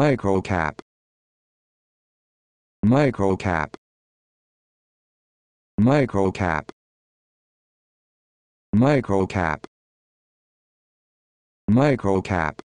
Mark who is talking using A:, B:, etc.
A: microcap microcap microcap microcap microcap